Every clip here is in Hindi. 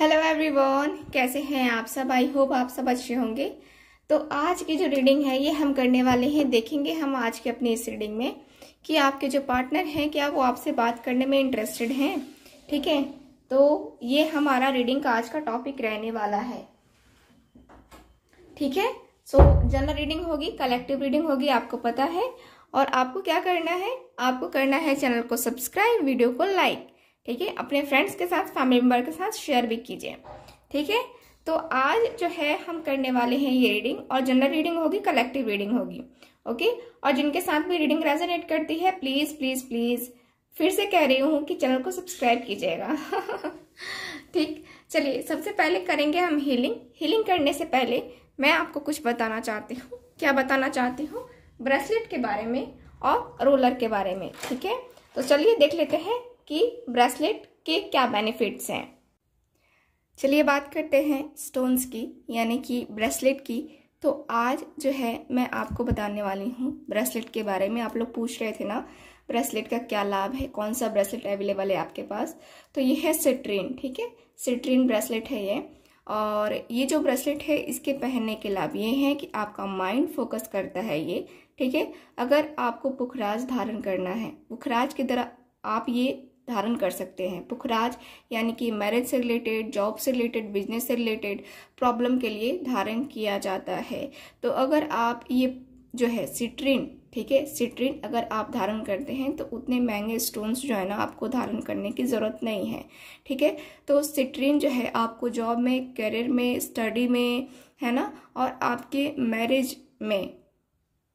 हेलो एवरीवन कैसे हैं आप सब आई होप आप सब अच्छे होंगे तो आज की जो रीडिंग है ये हम करने वाले हैं देखेंगे हम आज के अपने इस रीडिंग में कि आपके जो पार्टनर हैं क्या वो आपसे बात करने में इंटरेस्टेड हैं ठीक है तो ये हमारा रीडिंग का आज का टॉपिक रहने वाला है ठीक है सो जनरल रीडिंग होगी कलेक्टिव रीडिंग होगी आपको पता है और आपको क्या करना है आपको करना है चैनल को सब्सक्राइब वीडियो को लाइक ठीक है अपने फ्रेंड्स के साथ फैमिली मेम्बर के साथ शेयर भी कीजिए ठीक है तो आज जो है हम करने वाले हैं ये रीडिंग और जनरल रीडिंग होगी कलेक्टिव रीडिंग होगी ओके और जिनके साथ भी रीडिंग रेजोनेट करती है प्लीज़ प्लीज़ प्लीज़ फिर से कह रही हूँ कि चैनल को सब्सक्राइब कीजिएगा ठीक चलिए सबसे पहले करेंगे हम हीलिंग हीलिंग करने से पहले मैं आपको कुछ बताना चाहती हूँ क्या बताना चाहती हूँ ब्रेसलेट के बारे में और रोलर के बारे में ठीक है तो चलिए देख लेते हैं कि ब्रेसलेट के क्या बेनिफिट्स हैं चलिए बात करते हैं स्टोन्स की यानी कि ब्रेसलेट की तो आज जो है मैं आपको बताने वाली हूँ ब्रेसलेट के बारे में आप लोग पूछ रहे थे ना ब्रेसलेट का क्या लाभ है कौन सा ब्रेसलेट अवेलेबल है आपके पास तो ये है सिट्रीन ठीक है सिट्रीन ब्रेसलेट है ये और ये जो ब्रेसलेट है इसके पहनने के लाभ ये हैं कि आपका माइंड फोकस करता है ये ठीक है अगर आपको पुखराज धारण करना है पुखराज की तरह आप ये धारण कर सकते हैं पुखराज यानी कि मैरिज से रिलेटेड जॉब से रिलेटेड बिजनेस से रिलेटेड प्रॉब्लम के लिए धारण किया जाता है तो अगर आप ये जो है सिट्रिन ठीक है सिट्रिन अगर आप धारण करते हैं तो उतने महंगे स्टोन्स जो है ना आपको धारण करने की ज़रूरत नहीं है ठीक है तो सिट्रिन जो है आपको जॉब में करियर में स्टडी में है ना और आपके मैरिज में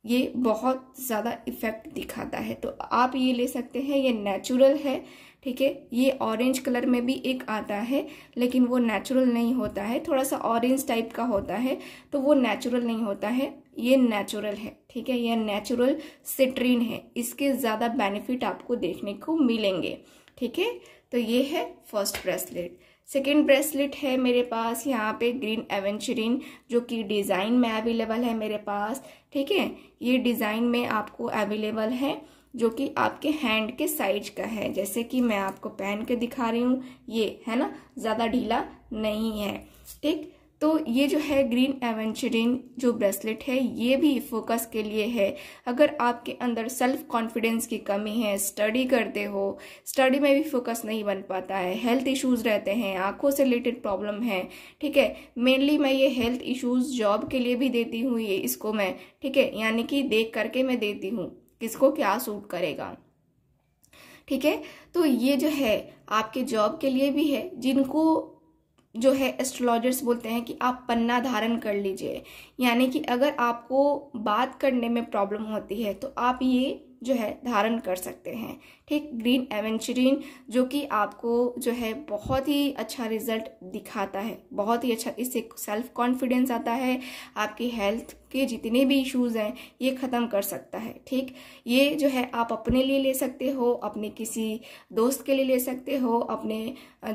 ये बहुत ज़्यादा इफ़ेक्ट दिखाता है तो आप ये ले सकते हैं ये नेचुरल है ठीक है ये ऑरेंज कलर में भी एक आता है लेकिन वो नेचुरल नहीं होता है थोड़ा सा ऑरेंज टाइप का होता है तो वो नेचुरल नहीं होता है ये नेचुरल है ठीक है यह नेचुरल सिट्रीन है इसके ज़्यादा बेनिफिट आपको देखने को मिलेंगे ठीक है तो ये है फर्स्ट ब्रेसलेट सेकेंड ब्रेसलेट है मेरे पास यहाँ पे ग्रीन एवेंचुरिन जो कि डिज़ाइन में अवेलेबल है मेरे पास ठीक है ये डिज़ाइन में आपको अवेलेबल है जो कि आपके हैंड के साइज का है जैसे कि मैं आपको पहन के दिखा रही हूँ ये है ना ज़्यादा ढीला नहीं है ठीक तो ये जो है ग्रीन एवेंचरिन जो ब्रेसलेट है ये भी फोकस के लिए है अगर आपके अंदर सेल्फ कॉन्फिडेंस की कमी है स्टडी करते हो स्टडी में भी फोकस नहीं बन पाता है हेल्थ इश्यूज़ रहते हैं आंखों से रिलेटेड प्रॉब्लम है ठीक है मेनली मैं ये हेल्थ इश्यूज़ जॉब के लिए भी देती हूँ ये इसको मैं ठीक है यानी कि देख करके मैं देती हूँ किसको क्या सूट करेगा ठीक है तो ये जो है आपके जॉब के लिए भी है जिनको जो है एस्ट्रोलॉजर्स बोलते हैं कि आप पन्ना धारण कर लीजिए यानी कि अगर आपको बात करने में प्रॉब्लम होती है तो आप ये जो है धारण कर सकते हैं ठीक ग्रीन एवेंचरीन जो कि आपको जो है बहुत ही अच्छा रिजल्ट दिखाता है बहुत ही अच्छा इससे सेल्फ कॉन्फिडेंस आता है आपकी हेल्थ के जितने भी इश्यूज़ हैं ये ख़त्म कर सकता है ठीक ये जो है आप अपने लिए ले सकते हो अपने किसी दोस्त के लिए ले सकते हो अपने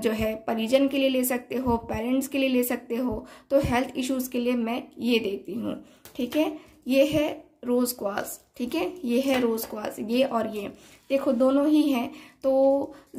जो है परिजन के लिए ले सकते हो पेरेंट्स के लिए ले सकते हो तो हेल्थ इश्यूज़ के लिए मैं ये देती हूँ ठीक है ये है रोज़ क्वास ठीक है ये है रोज़ क्वास ये और ये देखो दोनों ही हैं तो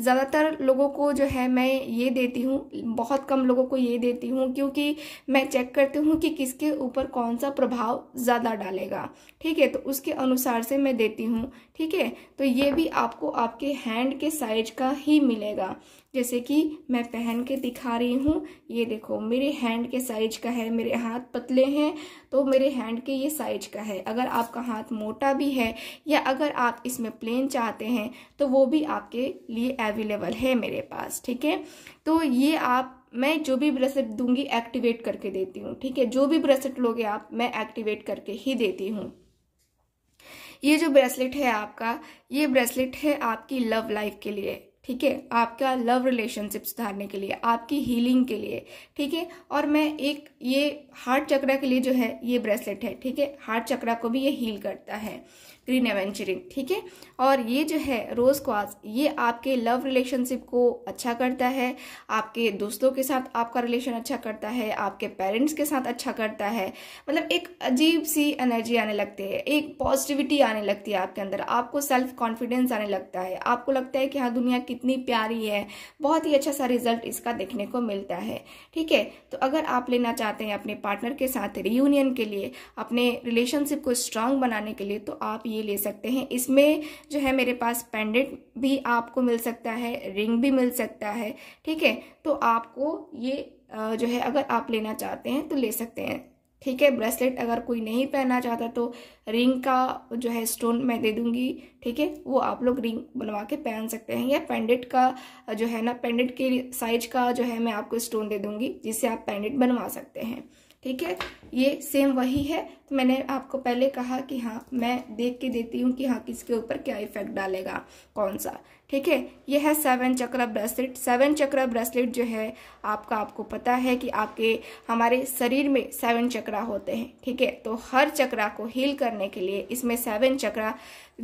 ज़्यादातर लोगों को जो है मैं ये देती हूँ बहुत कम लोगों को ये देती हूँ क्योंकि मैं चेक करती हूँ कि किसके ऊपर कौन सा प्रभाव ज़्यादा डालेगा ठीक है तो उसके अनुसार से मैं देती हूँ ठीक है तो ये भी आपको आपके हैंड के साइज का ही मिलेगा जैसे कि मैं पहन के दिखा रही हूँ ये देखो मेरे हैंड के साइज का है मेरे हाथ पतले हैं तो मेरे हैंड के ये साइज का है अगर आपका हाथ मोटा भी है या अगर आप इसमें प्लेन चाहते हैं तो वो भी आप आपके लिए अवेलेबल है मेरे पास ठीक है तो ये आप मैं जो भी ब्रेसलेट दूंगी एक्टिवेट करके देती हूँ ठीक है जो भी ब्रेसलेट लोगे आप मैं एक्टिवेट करके ही देती हूँ ये जो ब्रेसलेट है आपका ये ब्रेसलेट है आपकी लव लाइफ के लिए ठीक है आपका लव रिलेशनशिप सुधारने के लिए आपकी हीलिंग के लिए ठीक है और मैं एक ये हार्ट चक्रा के लिए जो है ये ब्रेसलेट है ठीक है हार्ट चक्रा को भी ये हील करता है ग्रीन एवेंचरिंग ठीक है और ये जो है रोज़ क्वास ये आपके लव रिलेशनशिप को अच्छा करता है आपके दोस्तों के साथ आपका रिलेशन अच्छा करता है आपके पेरेंट्स के साथ अच्छा करता है मतलब एक अजीब सी एनर्जी आने लगती है एक पॉजिटिविटी आने लगती है आपके अंदर आपको सेल्फ कॉन्फिडेंस आने लगता है आपको लगता है कि हाँ दुनिया कितनी प्यारी है बहुत ही अच्छा सा रिजल्ट इसका देखने को मिलता है ठीक है तो अगर आप लेना चाहते हैं अपने पार्टनर के साथ रियूनियन के लिए अपने रिलेशनशिप को स्ट्रांग बनाने के लिए तो आप ये ये ले सकते हैं इसमें जो है मेरे पास पेंडेंट भी आपको मिल सकता है रिंग भी मिल सकता है ठीक है तो आपको ये जो है अगर आप लेना चाहते हैं तो ले सकते हैं ठीक है ब्रेसलेट अगर कोई नहीं पहनना चाहता तो रिंग का जो है स्टोन मैं दे दूंगी ठीक है वो आप लोग रिंग बनवा के पहन सकते हैं या पेंडेंट का जो है ना पेंडेंट के साइज का जो है मैं आपको स्टोन दे दूंगी जिससे आप पेंडेंट बनवा सकते हैं ठीक है ये सेम वही है तो मैंने आपको पहले कहा कि हाँ मैं देख के देती हूँ कि हाँ किसके ऊपर क्या इफेक्ट डालेगा कौन सा ठीक है यह है सेवन चक्र ब्रेसलेट सेवन चक्र ब्रेसलेट जो है आपका आपको पता है कि आपके हमारे शरीर में सेवन चक्रा होते हैं ठीक है तो हर चक्रा को हील करने के लिए इसमें सेवन चक्रा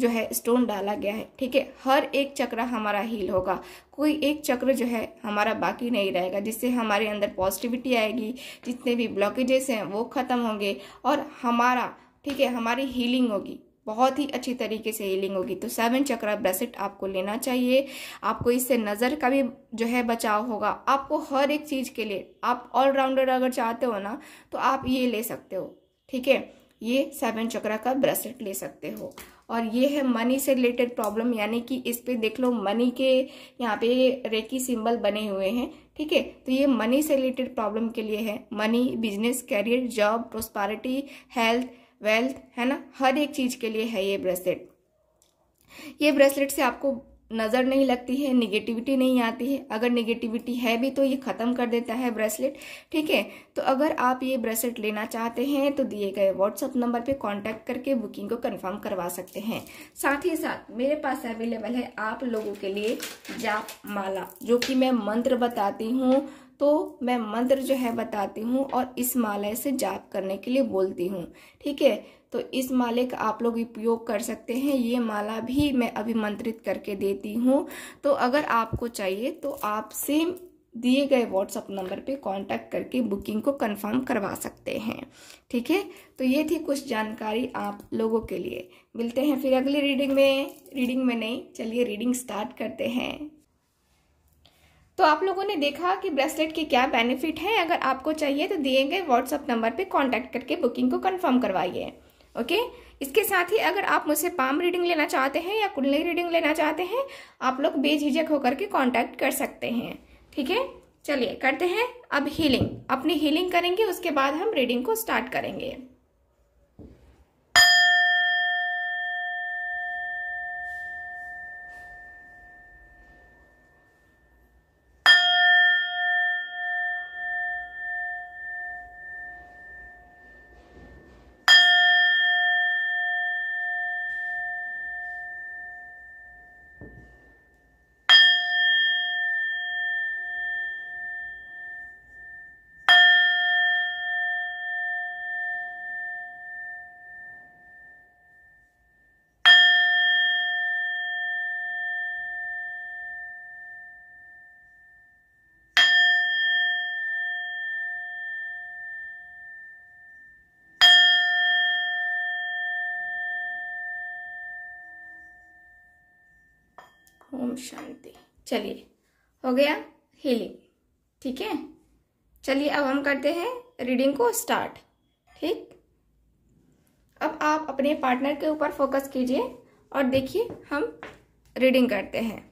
जो है स्टोन डाला गया है ठीक है हर एक चक्रा हमारा हील होगा कोई एक चक्र जो है हमारा बाकी नहीं रहेगा जिससे हमारे अंदर पॉजिटिविटी आएगी जितने भी ब्लॉकेजेस हैं वो खत्म होंगे और हमारा ठीक है हमारी हीलिंग होगी बहुत ही अच्छी तरीके से हीलिंग होगी तो सेवन चक्रा ब्रेसलेट आपको लेना चाहिए आपको इससे नज़र का भी जो है बचाव होगा आपको हर एक चीज़ के लिए आप ऑलराउंडर अगर चाहते हो ना तो आप ये ले सकते हो ठीक है ये सेवन चक्रा का ब्रेसलेट ले सकते हो और ये है मनी से रिलेटेड प्रॉब्लम यानी कि इस पर देख लो मनी के यहाँ पे रेकी सिंबल बने हुए हैं ठीक है तो ये मनी से रिलेटेड प्रॉब्लम के लिए है money business career job prosperity health wealth है ना हर एक चीज़ के लिए है ये ब्रेसलेट ये ब्रेसलेट से आपको नज़र नहीं लगती है निगेटिविटी नहीं आती है अगर निगेटिविटी है भी तो ये ख़त्म कर देता है ब्रेसलेट ठीक है तो अगर आप ये ब्रेसलेट लेना चाहते हैं तो दिए गए व्हाट्सअप नंबर पे कांटेक्ट करके बुकिंग को कंफर्म करवा सकते हैं साथ ही साथ मेरे पास अवेलेबल है आप लोगों के लिए जाप माला जो कि मैं मंत्र बताती हूँ तो मैं मंत्र जो है बताती हूँ और इस माला से जाप करने के लिए बोलती हूँ ठीक है तो इस माले का आप लोग उपयोग कर सकते हैं ये माला भी मैं अभिमंत्रित करके देती हूँ तो अगर आपको चाहिए तो आप सेम दिए गए व्हाट्सअप नंबर पे कांटेक्ट करके बुकिंग को कंफर्म करवा सकते हैं ठीक है तो ये थी कुछ जानकारी आप लोगों के लिए मिलते हैं फिर अगली रीडिंग में रीडिंग में नहीं चलिए रीडिंग स्टार्ट करते हैं तो आप लोगों ने देखा कि ब्रेसलेट के क्या बेनिफिट हैं अगर आपको चाहिए तो दिए गए व्हाट्सअप नंबर पे कांटेक्ट करके बुकिंग को कंफर्म करवाइए ओके इसके साथ ही अगर आप मुझसे पाम रीडिंग लेना चाहते हैं या कुंडली रीडिंग लेना चाहते हैं आप लोग बेझिझक होकर के कांटेक्ट कर सकते हैं ठीक है चलिए करते हैं अब हीलिंग अपनी हीलिंग करेंगे उसके बाद हम रीडिंग को स्टार्ट करेंगे ओम शांति चलिए हो गया हीलिंग ठीक है चलिए अब हम करते हैं रीडिंग को स्टार्ट ठीक अब आप अपने पार्टनर के ऊपर फोकस कीजिए और देखिए हम रीडिंग करते हैं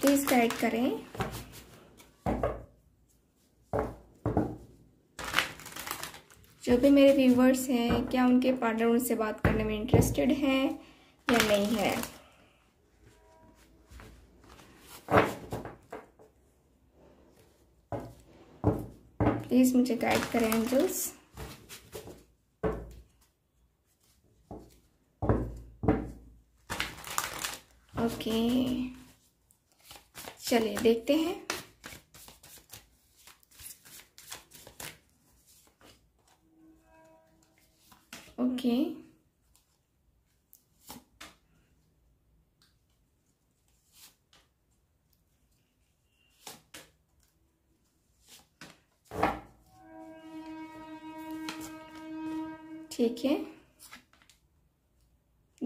प्लीज गाइड करें जो भी मेरे व्यूवर्स हैं क्या उनके पार्टनर उनसे बात करने में इंटरेस्टेड हैं या नहीं है प्लीज़ मुझे गाइड करें एंजल्स ओके चलिए देखते हैं देखिए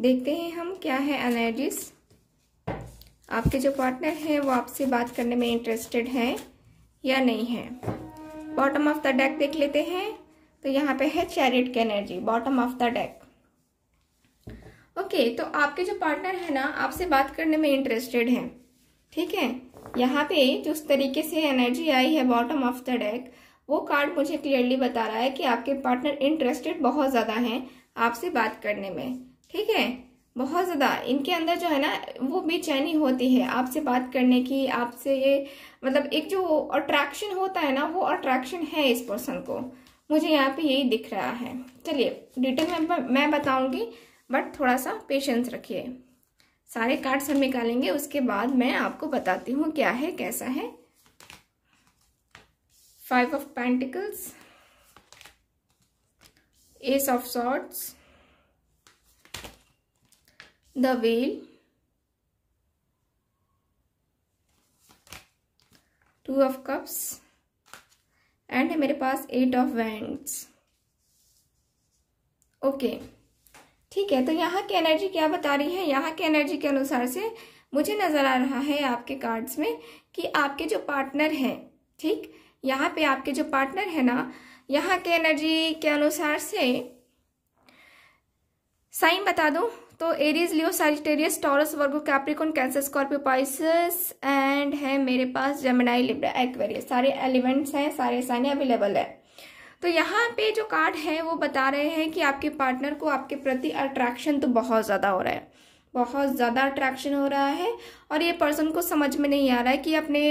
देखते हैं हम क्या है एनर्जीज आपके जो पार्टनर है वो आपसे बात करने में इंटरेस्टेड है या नहीं है बॉटम ऑफ द डेक देख लेते हैं तो यहाँ पे है चैरिट की energy bottom of the deck okay तो आपके जो पार्टनर है ना आपसे बात करने में इंटरेस्टेड है ठीक है यहाँ पे जो उस तरीके से एनर्जी आई है बॉटम ऑफ द डेक वो कार्ड मुझे क्लियरली बता रहा है कि आपके पार्टनर इंटरेस्टेड बहुत ज़्यादा हैं आपसे बात करने में ठीक है बहुत ज़्यादा इनके अंदर जो है ना वो बेचैनी होती है आपसे बात करने की आपसे ये मतलब एक जो अट्रैक्शन होता है ना वो अट्रैक्शन है इस पर्सन को मुझे यहाँ पे यही दिख रहा है चलिए डिटेल में मैं बताऊंगी बट थोड़ा सा पेशेंस रखिए सारे कार्ड्स हम निकालेंगे उसके बाद मैं आपको बताती हूँ क्या है कैसा है five of pentacles ace of swords the wheel two of cups and है मेरे पास एट ऑफ वैंड्स ओके ठीक है तो यहाँ की एनर्जी क्या बता रही है यहाँ की एनर्जी के अनुसार से मुझे नज़र आ रहा है आपके कार्ड्स में कि आपके जो पार्टनर हैं ठीक यहाँ पे आपके जो पार्टनर है ना यहाँ के एनर्जी के अनुसार से साइन बता दूँ तो Aries Leo Sagittarius Taurus Virgo Capricorn Cancer Scorpio Pisces and है मेरे पास जमनाई लिब्रा एक्वेरियस सारे एलिमेंट्स हैं सारे साइन अवेलेबल है तो यहाँ पे जो कार्ड है वो बता रहे हैं कि आपके पार्टनर को आपके प्रति अट्रैक्शन तो बहुत ज़्यादा हो रहा है बहुत ज़्यादा अट्रैक्शन हो रहा है और ये पर्सन को समझ में नहीं आ रहा है कि अपने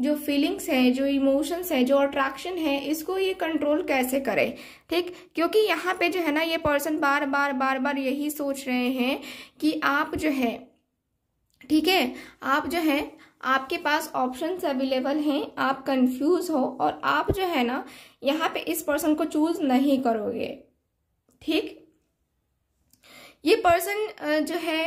जो फीलिंग्स हैं जो इमोशंस हैं जो अट्रैक्शन है इसको ये कंट्रोल कैसे करे ठीक क्योंकि यहाँ पे जो है ना ये पर्सन बार बार बार बार यही सोच रहे हैं कि आप जो है ठीक है आप जो है आपके पास ऑप्शंस अवेलेबल हैं आप कंफ्यूज हो और आप जो है ना यहाँ पे इस पर्सन को चूज नहीं करोगे ठीक ये पर्सन जो है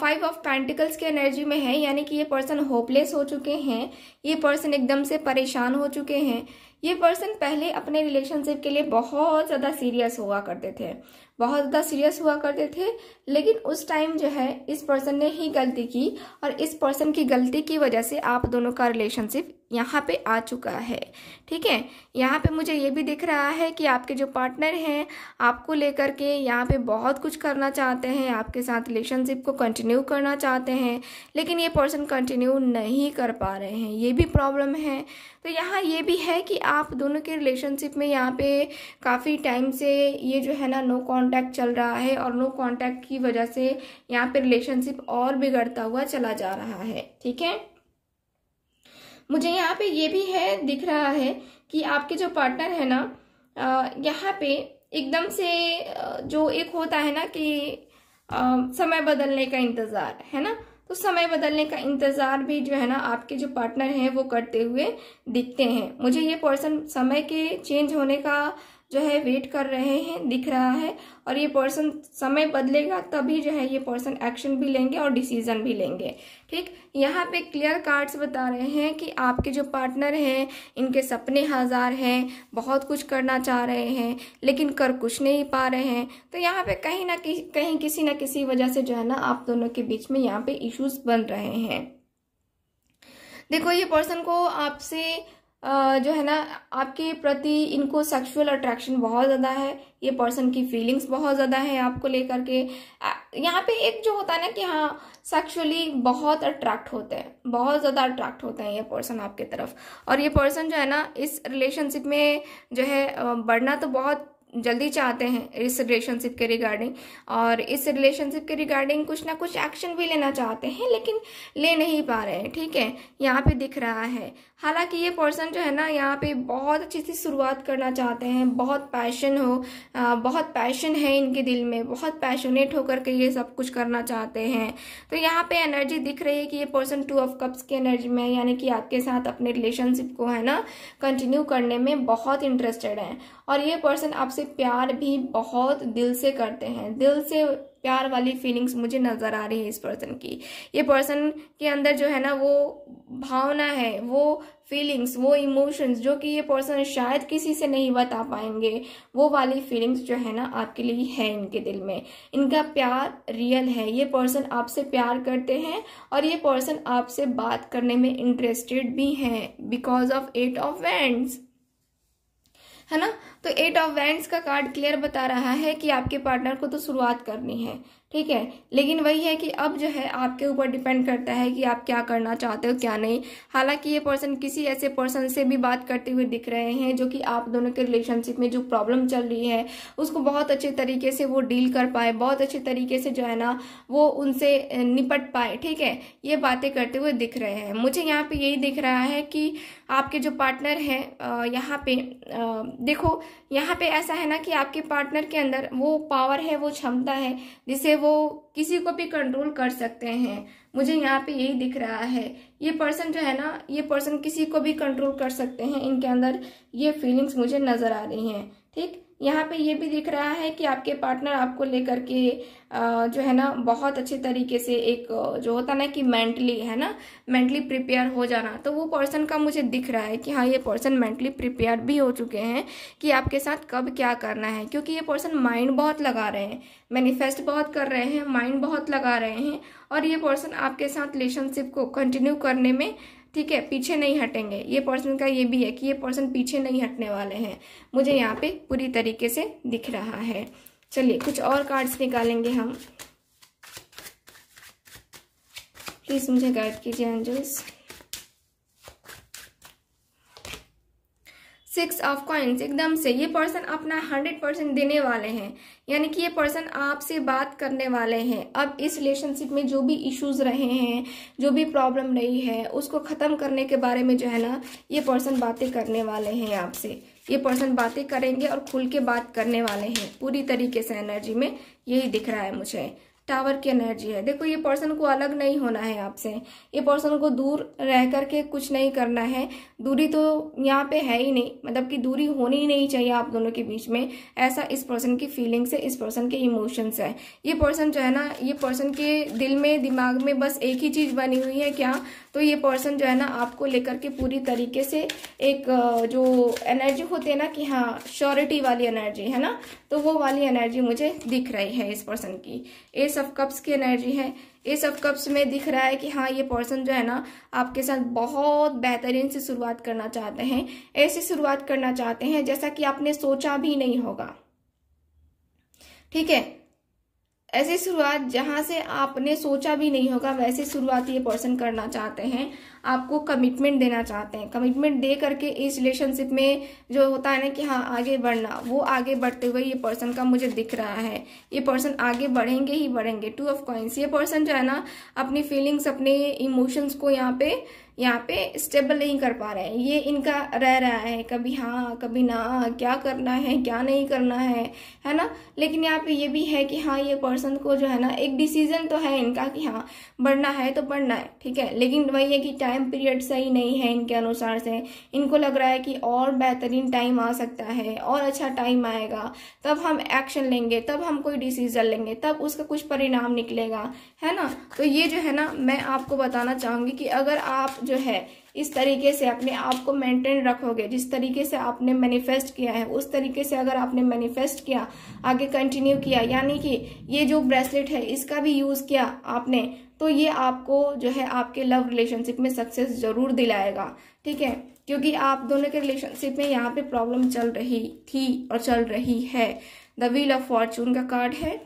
फाइव ऑफ पैंटिकल्स के एनर्जी में है यानी कि ये पर्सन होपलेस हो चुके हैं ये पर्सन एकदम से परेशान हो चुके हैं ये पर्सन पहले अपने रिलेशनशिप के लिए बहुत ज़्यादा सीरियस हुआ करते थे बहुत ज़्यादा सीरियस हुआ करते थे लेकिन उस टाइम जो है इस पर्सन ने ही गलती की और इस पर्सन की गलती की वजह से आप दोनों का रिलेशनशिप यहाँ पे आ चुका है ठीक है यहाँ पे मुझे ये भी दिख रहा है कि आपके जो पार्टनर हैं आपको लेकर के यहाँ पे बहुत कुछ करना चाहते हैं आपके साथ रिलेशनशिप को कंटिन्यू करना चाहते हैं लेकिन ये पर्सन कंटिन्यू नहीं कर पा रहे हैं ये भी प्रॉब्लम है तो यहाँ ये भी है कि आप दोनों के रिलेशनशिप में यहाँ पे काफ़ी टाइम से ये जो है ना नो कॉन्टैक्ट चल रहा है और नो कॉन्टैक्ट की वजह से यहाँ पे रिलेशनशिप और बिगड़ता हुआ चला जा रहा है ठीक है मुझे यहाँ पे ये भी है दिख रहा है कि आपके जो पार्टनर है ना यहाँ पे एकदम से जो एक होता है ना कि समय बदलने का इंतज़ार है ना तो समय बदलने का इंतज़ार भी जो है ना आपके जो पार्टनर हैं वो करते हुए दिखते हैं मुझे ये पर्सन समय के चेंज होने का जो है वेट कर रहे हैं दिख रहा है और ये पर्सन समय बदलेगा तभी जो है ये पर्सन एक्शन भी लेंगे और डिसीजन भी लेंगे ठीक यहाँ पे क्लियर कार्ड्स बता रहे हैं कि आपके जो पार्टनर हैं इनके सपने हजार हैं बहुत कुछ करना चाह रहे हैं लेकिन कर कुछ नहीं पा रहे हैं तो यहाँ पे कहीं ना कहीं कहीं किसी ना किसी वजह से जो है ना आप दोनों के बीच में यहाँ पे इशूज बन रहे हैं देखो ये पर्सन को आपसे जो है ना आपके प्रति इनको सेक्सुअल अट्रैक्शन बहुत ज़्यादा है ये पर्सन की फीलिंग्स बहुत ज़्यादा है आपको लेकर के यहाँ पे एक जो होता है ना कि हाँ सेक्सुअली बहुत अट्रैक्ट होते हैं बहुत ज़्यादा अट्रैक्ट होते हैं ये पर्सन आपके तरफ और ये पर्सन जो है ना इस रिलेशनशिप में जो है बढ़ना तो बहुत जल्दी चाहते हैं इस रिलेशनशिप के रिगार्डिंग और इस रिलेशनशिप के रिगार्डिंग कुछ ना कुछ एक्शन भी लेना चाहते हैं लेकिन ले नहीं पा रहे हैं ठीक है यहाँ पे दिख रहा है हालांकि ये पर्सन जो है ना यहाँ पे बहुत अच्छी सी शुरुआत करना चाहते हैं बहुत पैशन हो आ, बहुत पैशन है इनके दिल में बहुत पैशनेट होकर के ये सब कुछ करना चाहते हैं तो यहाँ पे एनर्जी दिख रही है कि ये पर्सन टू ऑफ कप्स की एनर्जी में यानी कि आपके साथ अपने रिलेशनशिप को है ना कंटिन्यू करने में बहुत इंटरेस्टेड हैं और ये पर्सन आपसे प्यार भी बहुत दिल से करते हैं दिल से प्यार वाली फीलिंग्स मुझे नज़र आ रही है इस पर्सन की ये पर्सन के अंदर जो है ना वो भावना है वो फीलिंग्स वो इमोशंस जो कि ये पर्सन शायद किसी से नहीं बता पाएंगे वो वाली फीलिंग्स जो है ना आपके लिए है इनके दिल में इनका प्यार रियल है ये पर्सन आपसे प्यार करते हैं और ये पर्सन आपसे बात करने में इंटरेस्टेड भी हैं because of eight of wands है ना तो एट ऑफ वैंड का कार्ड क्लियर बता रहा है कि आपके पार्टनर को तो शुरुआत करनी है ठीक है लेकिन वही है कि अब जो है आपके ऊपर डिपेंड करता है कि आप क्या करना चाहते हो क्या नहीं हालांकि ये पर्सन किसी ऐसे पर्सन से भी बात करते हुए दिख रहे हैं जो कि आप दोनों के रिलेशनशिप में जो प्रॉब्लम चल रही है उसको बहुत अच्छे तरीके से वो डील कर पाए बहुत अच्छे तरीके से जो है ना वो उनसे निपट पाए ठीक है ये बातें करते हुए दिख रहे हैं मुझे यहाँ पर यही दिख रहा है कि आपके जो पार्टनर हैं यहाँ पे देखो यहाँ पे ऐसा है ना कि आपके पार्टनर के अंदर वो पावर है वो क्षमता है जिसे वो किसी को भी कंट्रोल कर सकते हैं मुझे यहाँ पे यही दिख रहा है ये पर्सन जो है ना ये पर्सन किसी को भी कंट्रोल कर सकते हैं इनके अंदर ये फीलिंग्स मुझे नज़र आ रही हैं ठीक यहाँ पे ये भी दिख रहा है कि आपके पार्टनर आपको लेकर के जो है ना बहुत अच्छे तरीके से एक जो होता ना कि मेंटली है ना मेंटली प्रिपेयर हो जाना तो वो पर्सन का मुझे दिख रहा है कि हाँ ये पर्सन मेंटली प्रिपेयर भी हो चुके हैं कि आपके साथ कब क्या करना है क्योंकि ये पर्सन माइंड बहुत लगा रहे हैं मैनिफेस्ट बहुत कर रहे हैं माइंड बहुत लगा रहे हैं और ये पर्सन आपके साथ रिलेशनशिप को कंटिन्यू करने में ठीक है पीछे नहीं हटेंगे ये पोर्सन का ये भी है कि ये पोर्सन पीछे नहीं हटने वाले हैं मुझे यहाँ पे पूरी तरीके से दिख रहा है चलिए कुछ और कार्ड्स निकालेंगे हम प्लीज मुझे गाइड कीजिए एंजल्स सिक्स ऑफ कॉइन्स एकदम से ये पर्सन अपना हंड्रेड परसेंट देने वाले हैं यानी कि ये पर्सन आपसे बात करने वाले हैं अब इस रिलेशनशिप में जो भी इश्यूज रहे हैं जो भी प्रॉब्लम रही है उसको ख़त्म करने के बारे में जो है ना ये पर्सन बातें करने वाले हैं आपसे ये पर्सन बातें करेंगे और खुल के बात करने वाले हैं पूरी तरीके से एनर्जी में यही दिख रहा है मुझे टावर की एनर्जी है देखो ये पर्सन को अलग नहीं होना है आपसे ये पर्सन को दूर रह करके कुछ नहीं करना है दूरी तो यहाँ पे है ही नहीं मतलब कि दूरी होनी ही नहीं चाहिए आप दोनों के बीच में ऐसा इस पर्सन की फीलिंग्स है इस पर्सन के इमोशंस है ये पर्सन जो है ना ये पर्सन के दिल में दिमाग में बस एक ही चीज़ बनी हुई है क्या तो ये पर्सन जो है ना आपको लेकर के पूरी तरीके से एक जो एनर्जी होती है ना कि हाँ श्योरिटी वाली एनर्जी है ना तो वो वाली एनर्जी मुझे दिख रही है इस पर्सन की ए सब कप्स की एनर्जी है ए सब कप्स में दिख रहा है कि हाँ ये पर्सन जो है ना आपके साथ बहुत बेहतरीन से शुरुआत करना चाहते हैं ऐसी शुरुआत करना चाहते हैं जैसा कि आपने सोचा भी नहीं होगा ठीक है ऐसी शुरुआत जहाँ से आपने सोचा भी नहीं होगा वैसे शुरुआत ये पर्सन करना चाहते हैं आपको कमिटमेंट देना चाहते हैं कमिटमेंट दे करके इस रिलेशनशिप में जो होता है ना कि हाँ आगे बढ़ना वो आगे बढ़ते हुए ये पर्सन का मुझे दिख रहा है ये पर्सन आगे बढ़ेंगे ही बढ़ेंगे टू ऑफ कॉइंस ये पर्सन जो है ना अपनी फीलिंग्स अपने इमोशंस को यहाँ पे यहाँ पे स्टेबल नहीं कर पा रहे हैं ये इनका रह रहा है कभी हाँ कभी ना क्या करना है क्या नहीं करना है है ना लेकिन यहाँ पे ये भी है कि हाँ ये पर्सन को जो है ना एक डिसीजन तो है इनका कि हाँ बढ़ना है तो बढ़ना है ठीक है लेकिन वही है कि टाइम पीरियड सही नहीं है इनके अनुसार से इनको लग रहा है कि और बेहतरीन टाइम आ सकता है और अच्छा टाइम आएगा तब हम एक्शन लेंगे तब हम कोई डिसीजन लेंगे तब उसका कुछ परिणाम निकलेगा है ना तो ये जो है ना मैं आपको बताना चाहूँगी कि अगर आप जो है इस तरीके से अपने आप को मेंटेन रखोगे जिस तरीके से आपने मैनिफेस्ट किया है उस तरीके से अगर आपने मैनिफेस्ट किया आगे कंटिन्यू किया यानी कि ये जो ब्रेसलेट है इसका भी यूज़ किया आपने तो ये आपको जो है आपके लव रिलेशनशिप में सक्सेस जरूर दिलाएगा ठीक है क्योंकि आप दोनों के रिलेशनशिप में यहाँ पे प्रॉब्लम चल रही थी और चल रही है द व्हील ऑफ फॉर्चून का कार्ड है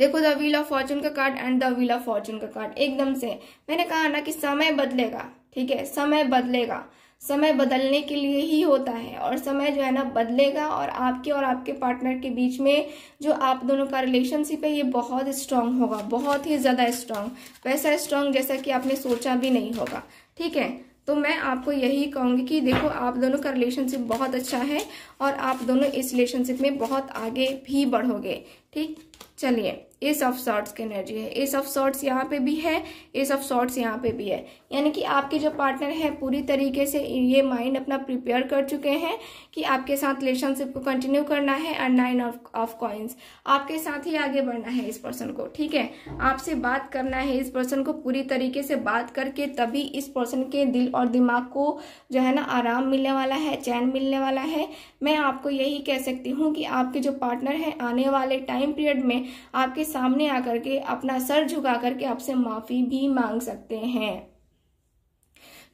देखो द व्हील ऑफ फॉर्चून का card and the wheel of fortune का कार्ड एकदम से मैंने कहा ना कि समय बदलेगा ठीक है समय बदलेगा समय बदलने के लिए ही होता है और समय जो है ना बदलेगा और आपके और आपके पार्टनर के बीच में जो आप दोनों का रिलेशनशिप है ये बहुत स्ट्रांग होगा बहुत ही ज़्यादा स्ट्रांग वैसा स्ट्रांग जैसा कि आपने सोचा भी नहीं होगा ठीक है तो मैं आपको यही कहूँगी कि देखो आप दोनों का रिलेशनशिप बहुत अच्छा है और आप दोनों इस रिलेशनशिप में बहुत आगे भी बढ़ोगे ठीक चलिए एस ऑफ शॉर्ट्स की एनर्जी है एस ऑफ शॉर्ट्स यहाँ पे भी है एस ऑफ शॉर्ट्स यहाँ पे भी है यानी कि आपके जो पार्टनर है पूरी तरीके से ये माइंड अपना प्रिपेयर कर चुके हैं कि आपके साथ रिलेशनशिप को कंटिन्यू करना है और नाइन ऑफ ऑफ कॉइन्स आपके साथ ही आगे बढ़ना है इस पर्सन को ठीक है आपसे बात करना है इस पर्सन को पूरी तरीके से बात करके तभी इस पर्सन के दिल और दिमाग को जो है ना आराम मिलने वाला है चैन मिलने वाला है मैं आपको यही कह सकती हूँ कि आपके जो पार्टनर है आने वाले टाइम पीरियड में आपके सामने आकर के अपना सर झुका करके आपसे माफ़ी भी मांग सकते हैं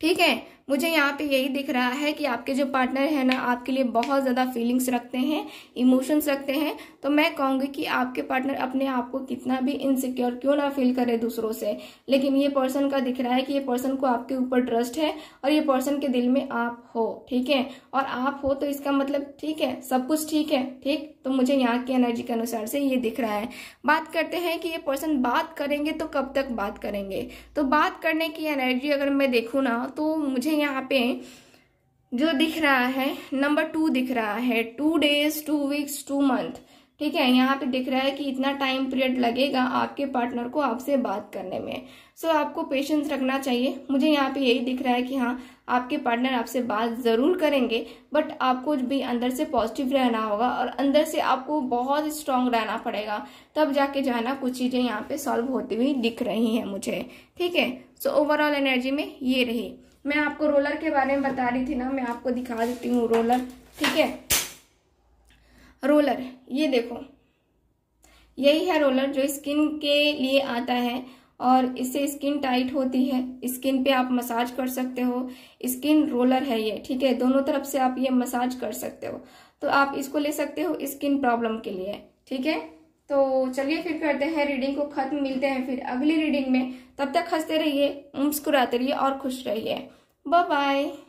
ठीक है मुझे यहाँ पे यही दिख रहा है कि आपके जो पार्टनर है ना आपके लिए बहुत ज़्यादा फीलिंग्स रखते हैं इमोशंस रखते हैं तो मैं कहूँगी कि आपके पार्टनर अपने आप को कितना भी इनसिक्योर क्यों ना फील करे दूसरों से लेकिन ये पर्सन का दिख रहा है कि ये पर्सन को आपके ऊपर ट्रस्ट है और ये पर्सन के दिल में आप हो ठीक है और आप हो तो इसका मतलब ठीक है सब कुछ ठीक है ठीक तो मुझे यहाँ की एनर्जी के अनुसार से ये दिख रहा है बात करते हैं कि ये पर्सन बात करेंगे तो कब तक बात करेंगे तो बात करने की एनर्जी अगर मैं देखूँ ना तो मुझे यहाँ पे जो दिख रहा है नंबर टू दिख रहा है two days two weeks two month ठीक है यहाँ पे दिख रहा है कि इतना टाइम पीरियड लगेगा आपके पार्टनर को आपसे बात करने में सो so, आपको पेशेंस रखना चाहिए मुझे यहाँ पे यही दिख रहा है कि हाँ आपके पार्टनर आपसे बात ज़रूर करेंगे बट आपको भी अंदर से पॉजिटिव रहना होगा और अंदर से आपको बहुत स्ट्रांग रहना पड़ेगा तब जाके जो है ना कुछ चीज़ें यहाँ पे सॉल्व होती हुई दिख रही है मुझे ठीक है सो ओवरऑल एनर्जी में ये रही मैं आपको रोलर के बारे में बता रही थी ना मैं आपको दिखा देती हूँ रोलर ठीक है रोलर ये देखो यही है रोलर जो स्किन के लिए आता है और इससे स्किन टाइट होती है स्किन पे आप मसाज कर सकते हो स्किन रोलर है ये ठीक है दोनों तरफ से आप ये मसाज कर सकते हो तो आप इसको ले सकते हो स्किन प्रॉब्लम के लिए ठीक है तो चलिए फिर करते हैं रीडिंग को खत्म मिलते हैं फिर अगली रीडिंग में तब तक हंसते रहिए मुस्कुराते रहिए और खुश रहिए बाय बाय